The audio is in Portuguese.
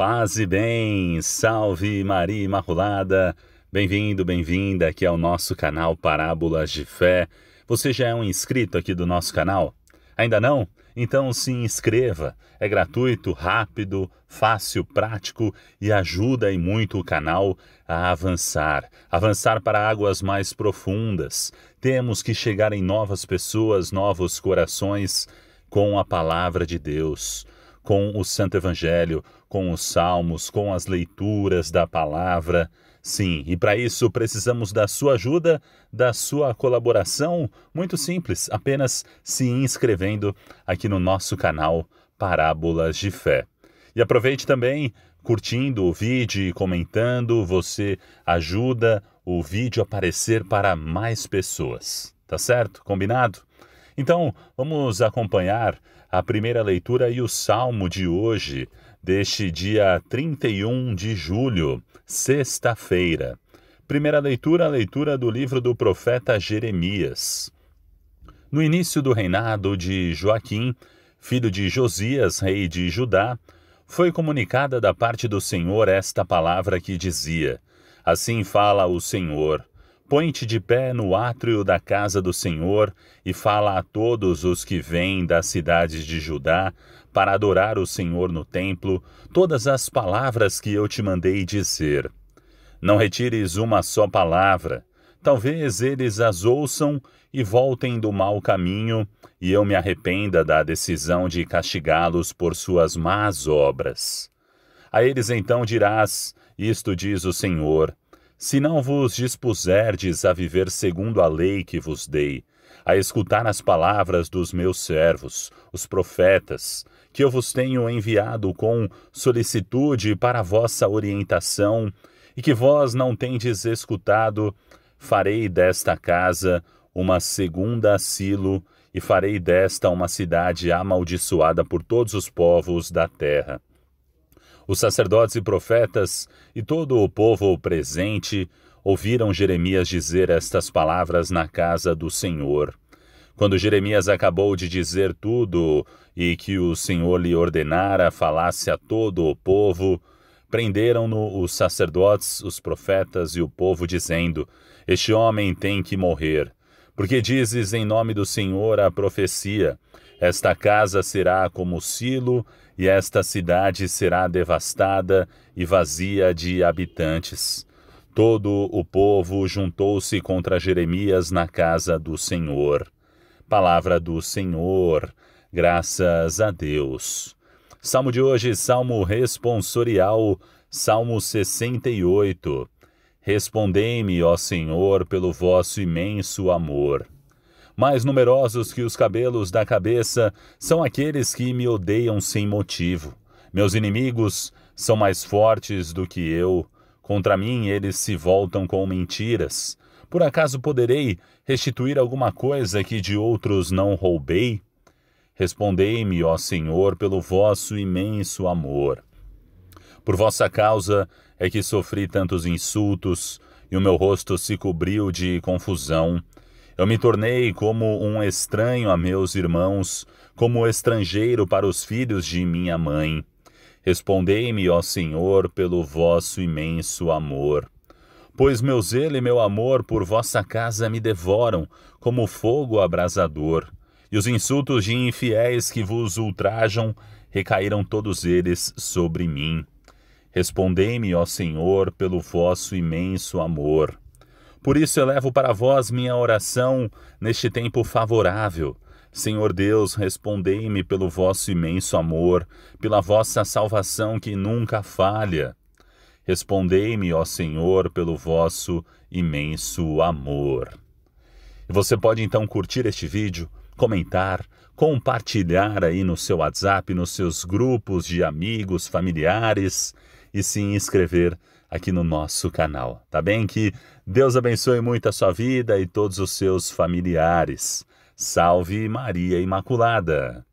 Paz e bem, salve Maria Imaculada, bem-vindo, bem-vinda aqui ao nosso canal Parábolas de Fé. Você já é um inscrito aqui do nosso canal? Ainda não? Então se inscreva, é gratuito, rápido, fácil, prático e ajuda e muito o canal a avançar, avançar para águas mais profundas. Temos que chegar em novas pessoas, novos corações com a palavra de Deus com o Santo Evangelho, com os salmos, com as leituras da palavra. Sim, e para isso precisamos da sua ajuda, da sua colaboração. Muito simples, apenas se inscrevendo aqui no nosso canal Parábolas de Fé. E aproveite também curtindo o vídeo e comentando, você ajuda o vídeo a aparecer para mais pessoas. Tá certo? Combinado? Então, vamos acompanhar a primeira leitura e o salmo de hoje, deste dia 31 de julho, sexta-feira. Primeira leitura, a leitura do livro do profeta Jeremias. No início do reinado de Joaquim, filho de Josias, rei de Judá, foi comunicada da parte do Senhor esta palavra que dizia: Assim fala o Senhor põe-te de pé no átrio da casa do Senhor e fala a todos os que vêm das cidades de Judá para adorar o Senhor no templo todas as palavras que eu te mandei dizer. Não retires uma só palavra, talvez eles as ouçam e voltem do mau caminho, e eu me arrependa da decisão de castigá-los por suas más obras. A eles então dirás: Isto diz o Senhor se não vos dispuserdes a viver segundo a lei que vos dei, a escutar as palavras dos meus servos, os profetas, que eu vos tenho enviado com solicitude para vossa orientação, e que vós não tendes escutado, farei desta casa uma segunda asilo, e farei desta uma cidade amaldiçoada por todos os povos da terra. Os sacerdotes e profetas e todo o povo presente ouviram Jeremias dizer estas palavras na casa do Senhor. Quando Jeremias acabou de dizer tudo e que o Senhor lhe ordenara falasse a todo o povo, prenderam-no os sacerdotes, os profetas e o povo, dizendo: Este homem tem que morrer, porque dizes em nome do Senhor a profecia, esta casa será como silo, e esta cidade será devastada e vazia de habitantes. Todo o povo juntou-se contra Jeremias na casa do Senhor. Palavra do Senhor, graças a Deus. Salmo de hoje, salmo responsorial, salmo 68. Respondei-me, ó Senhor, pelo vosso imenso amor. Mais numerosos que os cabelos da cabeça são aqueles que me odeiam sem motivo. Meus inimigos são mais fortes do que eu. Contra mim eles se voltam com mentiras. Por acaso poderei restituir alguma coisa que de outros não roubei? Respondei-me, ó Senhor, pelo vosso imenso amor. Por vossa causa é que sofri tantos insultos, e o meu rosto se cobriu de confusão. Eu me tornei como um estranho a meus irmãos, como estrangeiro para os filhos de minha mãe. Respondei-me, ó Senhor, pelo vosso imenso amor. Pois meu zelo e meu amor por vossa casa me devoram, como fogo abrasador. E os insultos de infiéis que vos ultrajam recaíram todos eles sobre mim. Respondei-me, ó Senhor, pelo vosso imenso amor. Por isso eu levo para vós minha oração neste tempo favorável. Senhor Deus, respondei-me pelo vosso imenso amor, pela vossa salvação que nunca falha. Respondei-me, ó Senhor, pelo vosso imenso amor. você pode então curtir este vídeo, comentar, compartilhar aí no seu WhatsApp, nos seus grupos de amigos, familiares e se inscrever aqui no nosso canal, tá bem? Que Deus abençoe muito a sua vida e todos os seus familiares. Salve Maria Imaculada!